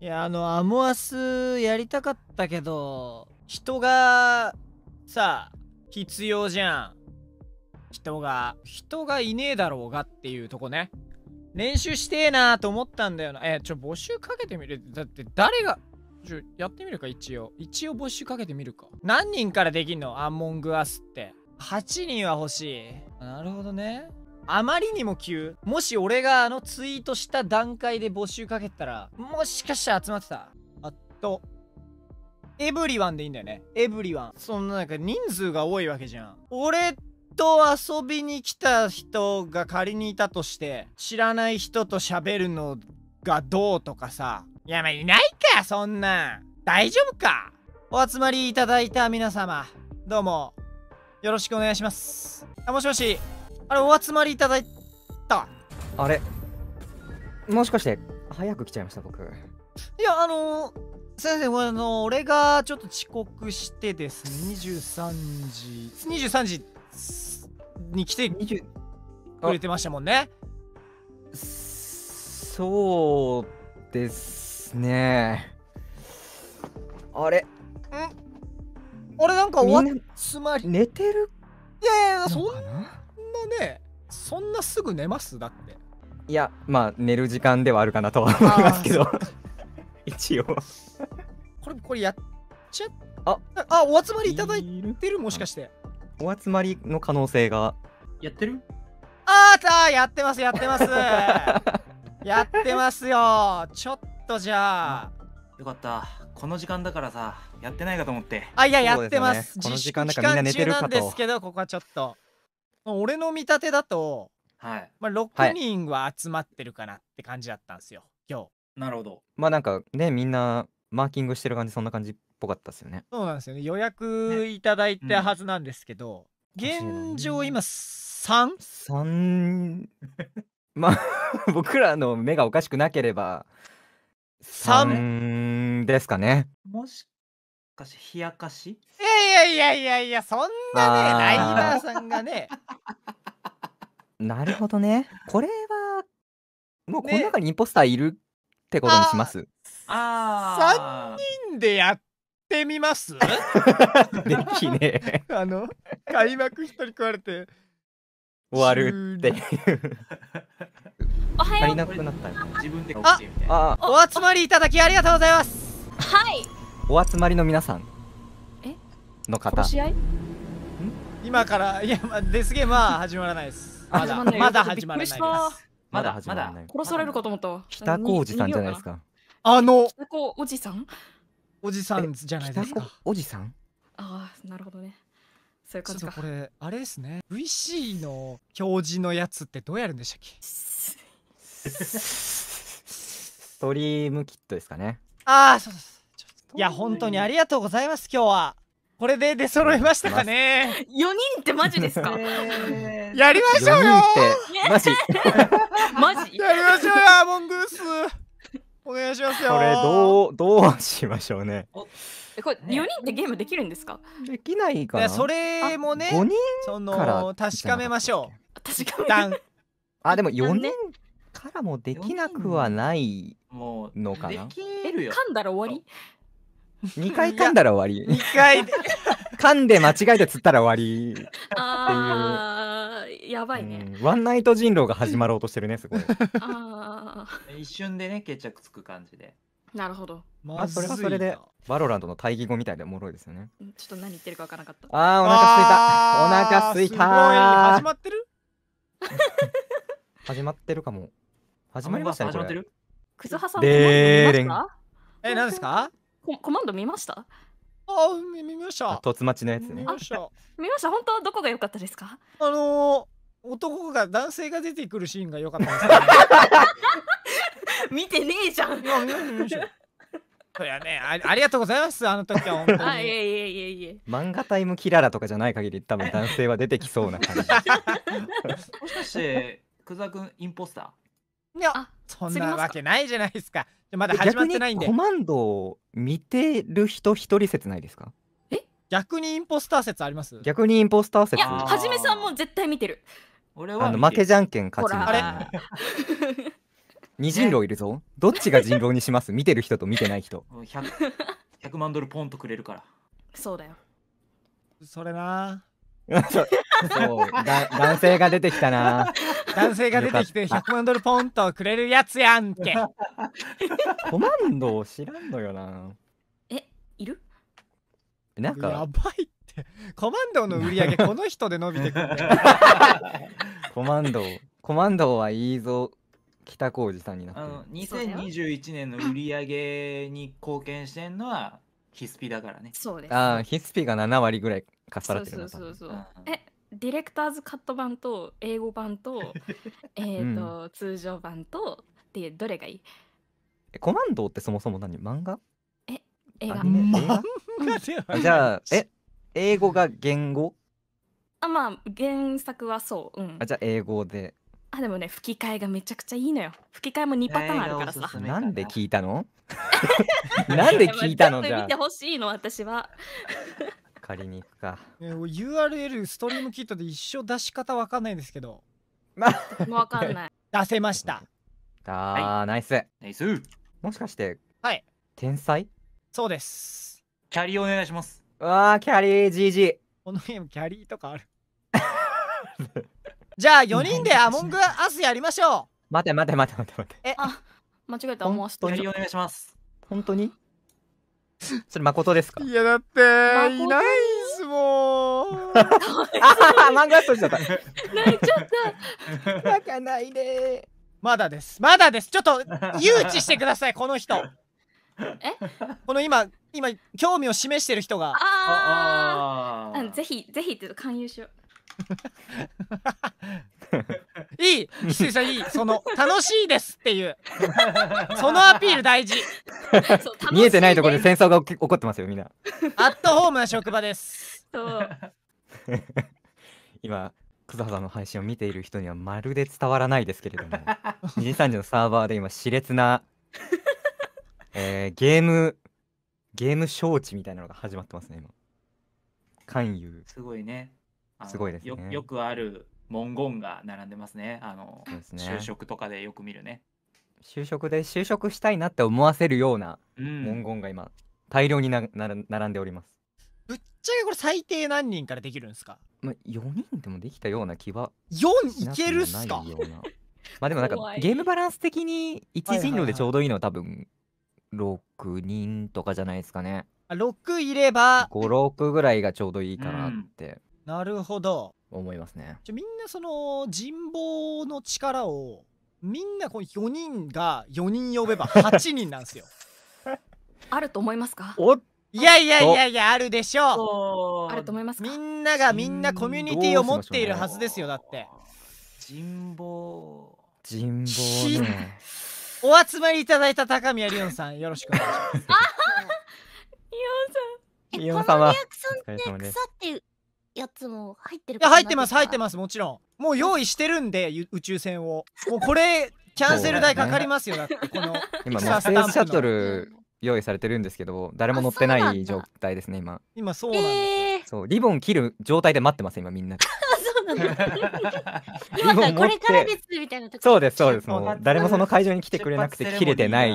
いやあのアモアスやりたかったけど人がさ必要じゃん人が人がいねえだろうがっていうとこね練習してえなーと思ったんだよなえちょ募集かけてみるだって誰がちょやってみるか一応一応募集かけてみるか何人からできんのアンモングアスって8人は欲しいなるほどねあまりにも急もし俺があのツイートした段階で募集かけたらもしかしたら集まってたあとエブリワンでいいんだよねエブリワンそんななんか人数が多いわけじゃん俺と遊びに来た人が仮にいたとして知らない人と喋るのがどうとかさいやまいないかそんなん大丈夫かお集まりいただいた皆様どうもよろしくお願いしますあもしもしあれ、お集まりいただいた。あれもしかして、早く来ちゃいました、僕。いや、あのー、先生、あのー、俺がちょっと遅刻してですね、23時、23時に来てくれてましたもんね。そうですね。あれんあれなんか終わっつまり。寝てるいやいや、そんな。ねそんなすぐ寝ますだっていやまあ寝る時間ではあるかなとは思いますけど 一応これこれやっちゃああお集まりいただいてるもしかしてお集まりの可能性がやってるああやってますやってます やってますよちょっとじゃあよかったこの時間だからさやってないかと思ってあいや、やってますこの時間だからみんな寝てるかとなんですけどここはちょっとまあ、俺の見立てだと、はい。まあ、6人は集まってるかなって感じだったんですよ、今日。なるほど。まあなんかねみんなマーキングしてる感じそんな感じっぽかったですよね。そうなんですよね予約いただいたはずなんですけど、ねうん、現状今 3?3 3 まあ 僕らの目がおかしくなければ 3, 3ですかね。もしかして冷やかしえやいやいやいや、そんなね、ライバーさんがね、なるほどね。これは、もうこの中にインポスターいるってことにします。ああ。人でやってみます できね、あの、開幕一人食われて、終わるっていう。おは足よりう。なくなった自分でみたいな。ああ、お集まりいただきありがとうございます。はい。お集まりの皆さん、の方今からいや、まあ、デスゲームは始まらないですまだ始まらないですまだ始まらない殺されるかと思ったわ北おじさんじゃないですかあの北おじさんおじさんじゃないですかおじさんああなるほどねそういう感じかこれあれですね VC の表示のやつってどうやるんでしたっけストリームキットですかねああそうですいや本当にありがとうございます今日はこれで出揃いましたかね。4人ってマジですか、えー、やりましょうよマジ マジやりましょうよアモンドースお願いしますよこれどう、どうしましょうね。これ4人ってゲームできるんですかできないかなそれもね、5人その確かめましょう。確かめあ、でも4人からもできなくはないのかな。できるよ。噛んだら終わり2回噛んだら終わり。2回で。噛んで間違えて釣ったら終わり。あー、やばいね、うん。ワンナイト人狼が始まろうとしてるね、すごい。あ一瞬でね、決着つく感じで。なるほど。まあ、それはそれで、バロランドの対義語みたいでおもろいですよね。ちょっと何言ってるかわからなかった。あー、お腹すいた。お腹すいた始まってる 始まってるかも。始まりましたね、これ。始まってるクズハさん、え、何ですかコマンド見ましたあ見見ました。突待ちのやつね。見ました。見ました。本当はどこが良かったですか？あのー、男が男性が出てくるシーンが良かったです、ね。見てねえじゃん。いや見ました見ました。そりゃねあ、ありがとうございます。あの時は本当に。あ、いえいえいえいえ。漫画タイムキララとかじゃない限り、多分男性は出てきそうな感じ。もしかして、久沢君インポスター。いや、そんなわけないじゃないですか。まだ始まってないんでコマンドを見てる人一人説ないですかえ逆にインポスター説あります逆にインポスター説いやはじめさんも絶対見てる俺はあの負けじゃんけん勝ちあれ二人狼いるぞどっちが人狼にします見てる人と見てない人 100, 100, 万ドルポンとくれるからそうだよそれな そう男性が出てきたな男性が出てきて100万ドルポンとくれるやつやんけ。コマンドを知らんのよな。え、いるなんか。やばいって。コマンドの売り上げ、この人で伸びてくる、コマンド、コマンドはいいぞ。北浩二さんになってあの2021年の売り上げに貢献してんのはヒスピだからね。そうです。ああ、ヒスピが7割ぐらいかっさらってるそうそうそうそう。え、ディレクターズカット版と英語版と えっと、うん、通常版とってどれがいいコマンドってそもそも何漫画え映画漫画じゃあえ英語が言語あまあ原作はそう、うん、あじゃあ英語であでもね吹き替えがめちゃくちゃいいのよ吹き替えも2パターンあるからさなんで聞いたの なんで聞いたのじゃあ見てほしいの私は借りに行くか。ー、URL ストリームキットで一生出し方わかんないんですけど。まあ、わかんない。出せました。あー、ナイス。ナイス。もしかして、はい。天才そうです。キャリーお願いします。わー、キャリー、GG。このゲーム、キャリーとかある。じゃあ、4人で アモングアスやりましょう。待て待て待て待て待て。え、あ、間違えた。もうストーリーお願いします。本当に それ誠ですかいやだっていないっすもん あ漫画ス閉じちゃった泣いちゃった 泣かないでまだですまだですちょっと誘致してくださいこの人えこの今今興味を示してる人がああぜひぜひって勧誘しよういい岸井さんいいその楽しいですっていう そのアピール大事見えてないところで戦争が起こってますよみんなアットホームな職場ですそう今葛葉さんの配信を見ている人にはまるで伝わらないですけれども2時3時のサーバーで今熾烈な、えー、ゲームゲーム招致みたいなのが始まってますね今勧誘すごいねすごいですねよくある文言が並んでますねあのすね就職とかでよく見るね就職で就職したいなって思わせるような文言が今大量になら並んでおります、ぶっちゃけこれ最低何人からできるんですかまあ、4人でもできたような気は ?4 いけるっすか まあでもなんかゲームバランス的に一人狼でちょうどいいのは多分6人とかじゃないですかねあ ?6 いれば56ぐらいがちょうどいいかなってなるほど。思いますね。じゃみんなその人望の力をみんなこう4人が4人呼べば8 人なんですよ。あると思いますかおいやいやいやいやあるでしょうあると思いますみんながみんなコミュニティを持っているはずですよだって人望人望ねお集まりいただいた高宮リオンさんよろしくお願いしますリオンさんえこの様リアクションって草ってやつも入ってるいや入ってます入ってますもちろんもう用意してるんで宇宙船をもうこれキャンセル代かかりますよだってこの今もうスペースシャトル用意されてるんですけど誰も乗ってない状態ですね今今そうなんです、えー、そうリボン切る状態で待ってます今みんな今さこれからですみたいな そうですそうですもう誰もその会場に来てくれなくて切れてない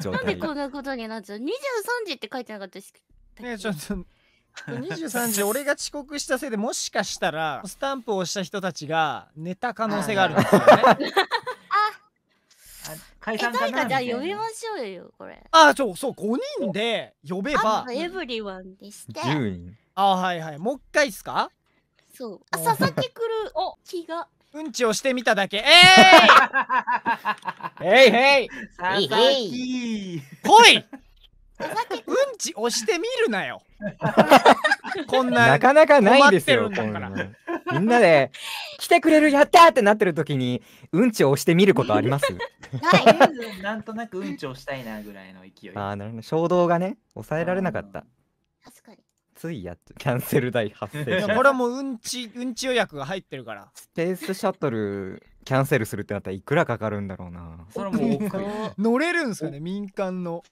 状態なんでこんなことになっちゃう23時って書いてなかったしねちょっと23時俺が遅刻したせいでもしかしたらスタンプを押した人たちが寝た可能性があるんですよね。あ解散か誰かじゃあた呼びましょうよ、これ。あそうそう5人で呼べばあエブリワンして。10人。あはいはいもう一回っすかそう。あ、佐々木くる。お、気が。うんちをしてみただけえいえいえい佐々木来いうんち押してみるなよ。こんな。なかなかないですよ。んこんなみんなで、来てくれる、やったってなってる時に、うんちを押してみることありますない なんとなくうんちをしたいなぐらいの勢い。ああ、なるほど。衝動がね、抑えられなかった。確かに。ついやっキャンセル代発生これはもううんちうんち予約が入ってるからスペースシャトルキャンセルするってなったらいくらかかるんだろうなそれも 乗れるんすよね民間の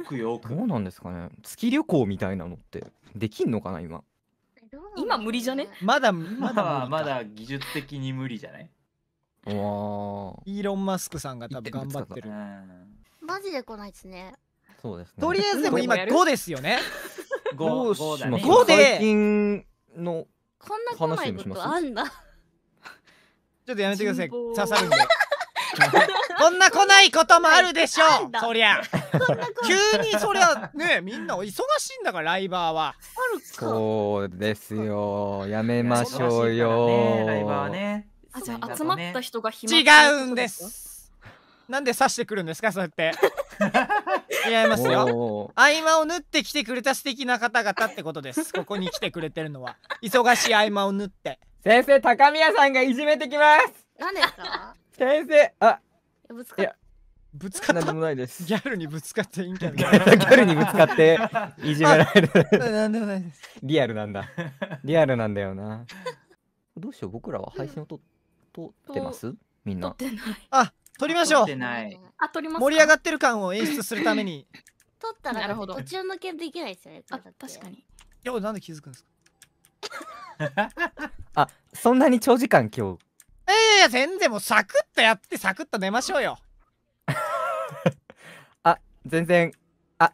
奥よ奥どうなんですかね月旅行みたいなのってできんのかな今今無理じゃねまだまだまだ技術的に無理じゃない、わーイーロン・マスクさんが多分頑張ってるマジで来ないですね。そうですねとりあえずでも今5ですよね ど 5, 五で最近のこんな来なこんだ。ちょっとやめてください刺さるんで こんな来ないこともあるでしょう、そりゃ。急にそりゃ、ね、みんな忙しいんだから、ライバーは。そうですよ。やめましょうよ。ね、ライバーはね。あ、じゃあ集まった人が暇違うんです。なんで刺してくるんですか、そうやって。違いますよ合間を縫ってきてくれた素敵な方々ってことですここに来てくれてるのは忙しい合間を縫って先生高宮さんがいじめてきます何ですか先生あいぶつかぶつかったもないですギャルにぶつかっていいんじゃないギャルにぶつかっていじめられるなんでもないですリアルなんだリアルなんだよなどうしよう僕らは配信をと撮ってますみんなあ撮りましょうあ撮ります盛り上がってる感を演出するために撮ったらなるほど途中抜けできないですよねあ確かにいやなんで気づくんですか あそんなに長時間今日いやいや全然もうサクッとやってサクッと寝ましょうよ あ全然あ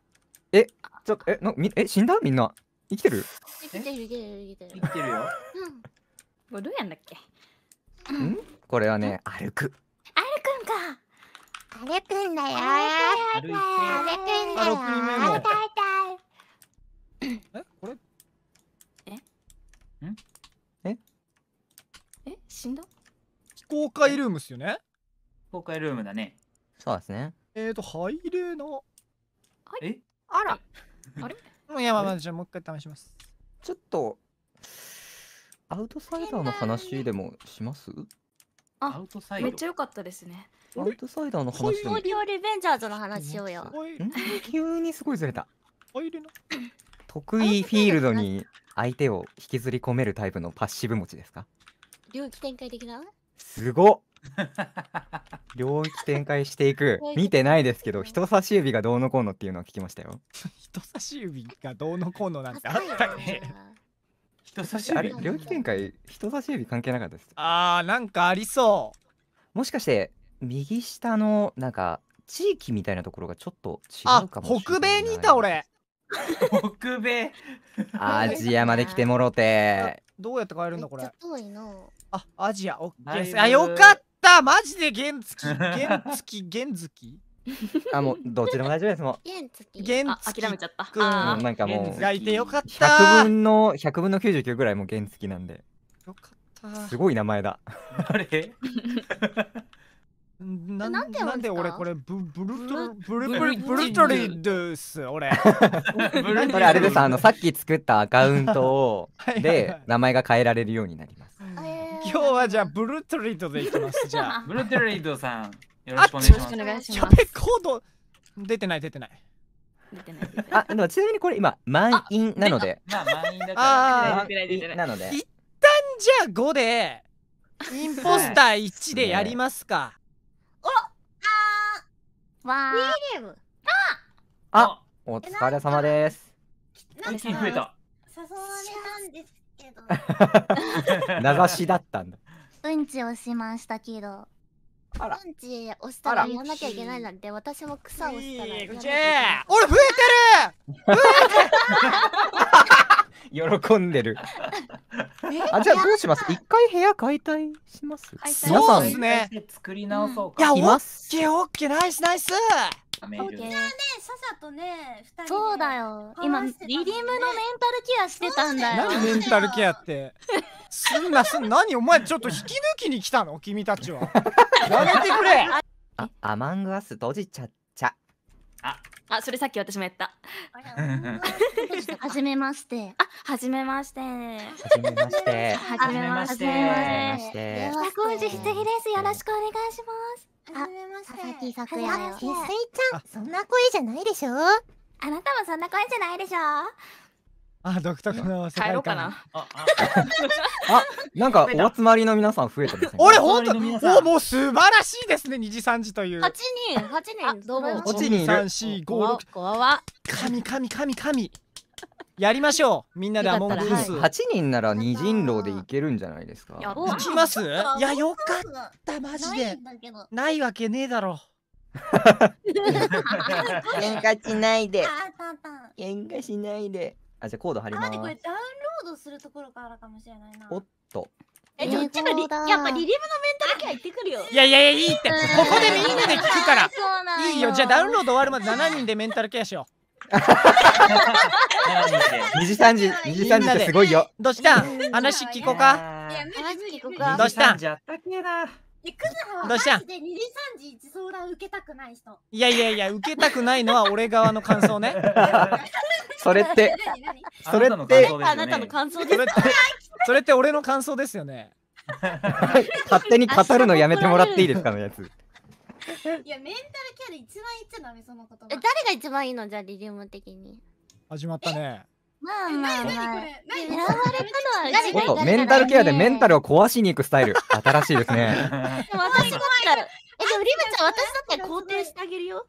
えちょっとえのみえ死んだみんな生きてる生きてる生きてる生きてるよ、うん、どうやんだっけうんこれはね歩く歩くんか歩くんだよ歩くんだよ歩くんだよえこれえんええ死んだ公開ルームっすよね公開ルームだねそうですねえーと入れなはいえあらあれもういやまあまあじゃあもう一回試しますちょっとアウトサイダーの話でもしますあめっちゃ良かったですねアウトサイダーの話でもリベンジャーズの話しようよ急にすごいずれた入れな得意フィールドに相手を引きずり込めるタイプのパッシブ持ちですか領域展開的なすごっ領域展開していく見てないですけど人差し指がどうのこうのっていうのは聞きましたよ 人差し指がどうのこうのなんてあったっ人差し指あれ領域展開人差し指関係なかったですあーなんかありそうもしかして右下のなんか地域みたいなところがちょっと違うかもしれない北米にいた俺北米アジアまで来てもろてどうやって帰るんだこれ遠いのあ、アジア、オッケー。あ、よかったマジで 原付き、原付き、原付きあ、もう、どっちでも大丈夫です。もう。原付き。諦めちゃった。うん、なんかもう、がいてよかった。100分の、100分の99ぐらいも原付きなんで。よかった。すごい名前だ。あれ ななんで俺これブブルトブルブルブルトリです俺それあれですあのさっき作ったアカウントをで名前が変えられるようになります今日はじゃあブルートリートでいきますじゃあ ブルートリートさんよろしくお願いしますやべコード出てない出てない出てないあでもちなみにこれ今満員なのでまあ満員だから満員なので一旦じゃあ5でインポスター一でやりますか、おあわーゲームあお疲れ様です。なんか誘われたんですけど流 しだったんだうんちをしましたけどうんち押したらやらなきゃいけないなんて私も草を押したらやらなきゃいけない俺増えてる増えてる喜んでる。あじゃあどうします一回部屋解体します解体皆さん、いね。作り直そうか。や、オッケーオッケー、ナイスナイスメールね、ささとね、二人そうだよ。今、リディムのメンタルケアしてたんだよ。何メンタルケアって。すんなすんな、何お前ちょっと引き抜きに来たの君たちは。やめてくれあ、アマングアス閉じちゃっちゃ。あ、あ、それさっき私もやった。はじめまして。あ、はじめまして。はじめまして。はじめまして。北小路ひつぎです。よろしくお願いします。はじめまして。佐々木さくや。ひすいちゃん、そんな声じゃないでしょあなたもそんな声じゃないでしょあ、独特の世界観。帰ろうかな。あ、なんかお集まりの皆さん増えてまね。俺本当、おもう素晴らしいですね。二次三次という。八人、八人、どうも。八人、三四五六。こわ。神神神神。やりましょうみんなでアモンブース八人なら二人狼でいけるんじゃないですかいきますいやよかったマジでないわけねえだろ 喧嘩しないで喧嘩しないであ、じゃあコード貼ります。これダウンロードするところからかもしれないな。おっと。え、どっちがリ、やっぱリリムのメンタルケア行ってくるよ。いやいやいや、いいって、ここでみんなで聞くから。いいよ、じゃあダウンロード終わるまで7人でメンタルケアしよう。二時三時、二時三時ってすごいよ。どうしたん話聞こうか。どうしたんで、くズハはマジで二次三次一相談受けたくない人。いやいやいや、受けたくないのは俺側の感想ね。それって、それってあなたの感想ですよねそれって、俺の感想ですよね。勝手に語るのやめてもらっていいですかのやつ。いや、メンタルキャラ一番言っちゃダメ、その言葉。え誰が一番いいのじゃリリウム的に始まったね。まあまあまあ。選ばれたのは誰メンタルケアでメンタルを壊しに行くスタイル。新しいですね。でも私だったら、え、でもリムちゃん、私だったら肯定してあげるよ。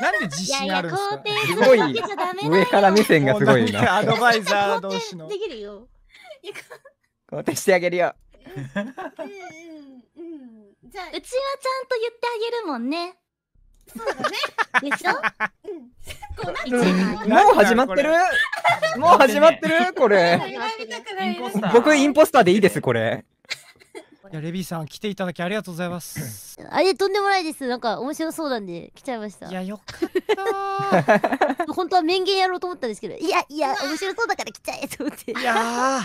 なんで自信あるんですかすごい上から目線がすごいな。アドバイザー同士の。できるよ。肯定してあげるよ。うちはちゃんと言ってあげるもんね。そうだね。でしょ。うん。もう始まってる。もう始まってる、これ。僕インポスターでいいです、これ。いやレビィさん来ていただきありがとうございます。あれとんでもないです。なんか面白そうなんで来ちゃいました。いやよかった。本当は面言やろうと思ったんですけど、いやいや面白そうだから来ちゃえと思って。いや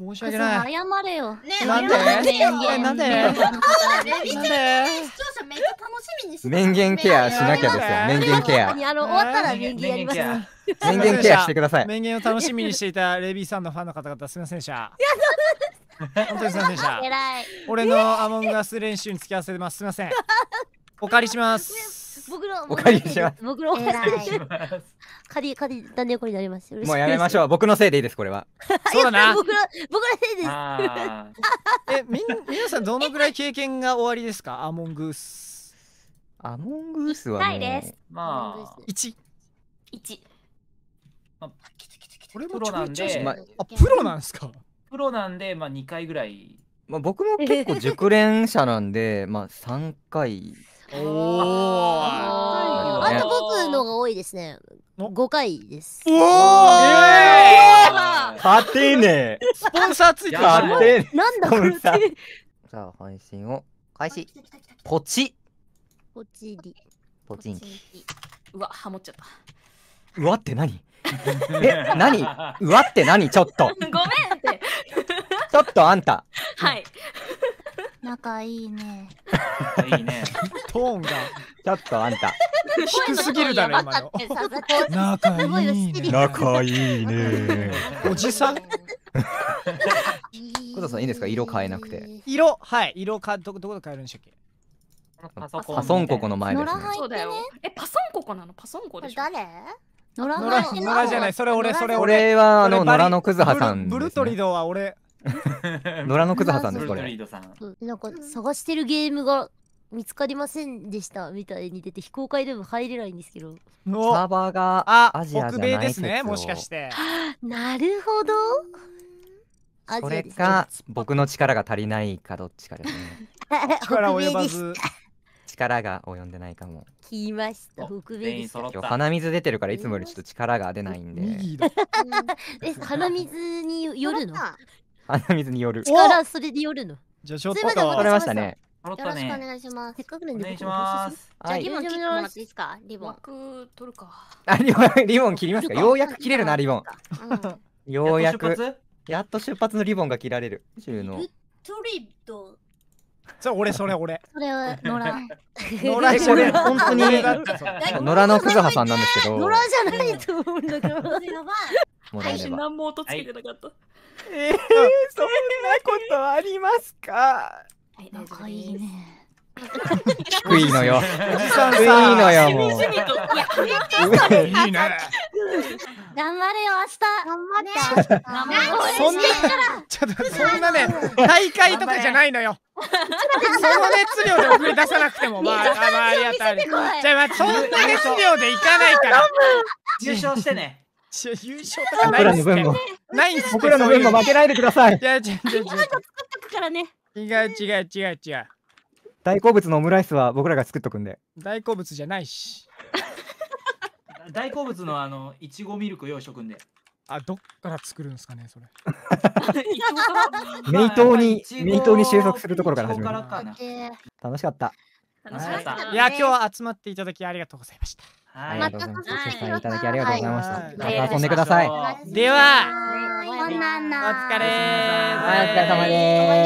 申し訳ない。謝れよ。ねなんで？なんで？なんで？なんで？面言ケアしなきゃですよ。面言ケア。あの終わったら面言やります。面言ケアしてください。面言を楽しみにしていたレビーさんのファンの方々、すみませんでした。本当にすみませんでした。俺のアモンガス練習に付き合わせてます。すみません。お借りします。僕のお借りします。僕のお借りします。借り借りだねこになります。もうやめましょう。僕のせいでいいですこれは。そうだな。僕の僕のせいです。えみ皆さんどのぐらい経験が終わりですかアモングス。アモングースは、ね、なまあ、1。1。これもプロなんで、まあ、プロなんすかプロなんで、まあ2回ぐらい。まあ僕も結構熟練者なんで、まあ3回。おお、あと僕のが多いですね。5回です。おお、えー、勝てねえ。スポンサーついてる。勝てねえ。なんだこれ。じゃあ配信を開始。ポチッ。ポチリ。ポチンキ。うわ、ハモっちゃった。うわって何 え、何うわって何ちょっと。ごめんって。ちょっとあんた。はい。仲いいね。いいね。トーンが。ちょっとあんた。低すぎるだろ、今の。仲いいね。仲いいね。おじさんコトさん、いいんですか色変えなくて。色、はい。色かど、どこで変えるんでしたっけパソンパソンココの前です、ね。そうだよ。え、パソンココなのパソンコでしょ誰野良野良じゃない、それ俺、それ俺。俺はあの野良のクズハさん、ね、ブルトリドは俺。野良のクズハさんです、これ。なんか探してるゲームが見つかりませんでしたみたいに出て非公開でも入れないんですけどサーバーがアジアじゃないですねもしかしてなるほどそれか僕の力が足りないかどっちかですね 力及ばず力が及んでないかも。来ました、福部今日鼻水出てるからいつもよりちょっと力が出ないんで。え、鼻水によるの鼻水による。力それによるの。じゃあちょっと取れましたね。よろしくお願いします。せっかくなんでお願いします。じゃあリボン切ってもらっていいですか？リボン。取るか。あリボン リボン切りますか？ようやく切れるなリボン。ようやく。やっと出発のリボンが切られる。トリッドそれ俺それ俺。それは野良。野良 これ本当に野良の久我さんなんですけど。野良じゃないと思うんだけど。何も音つけてなかった。えー、そんなことありますか。はい、かいいね。低いのよ。低いのよ、もう。いいね。頑張れよ、明日。頑張れ。て。そんな、ちょっと、そんなね、大会とかじゃないのよ。その熱量で送り出さなくても、まあ、まあ、ありがたい。じゃまあ、そんな熱量でいかないから。優勝してね。優勝とかないんですけど。ないんです僕らの分も負けないでください。いや、違う違う違う。違う違う違う。大好物のオムライスは僕らが作っとくんで。大好物じゃないし。大好物のあのいちごミルク用意んで。あ、どっから作るんですかね、それ。名刀に、名刀に収束するところから始める。楽しかった。楽しかった。いや、今日は集まっていただきありがとうございました。はい、ありがとうございました。いただきありがとうございました。また遊んでください。では、お疲れ。様です。お疲れ様です。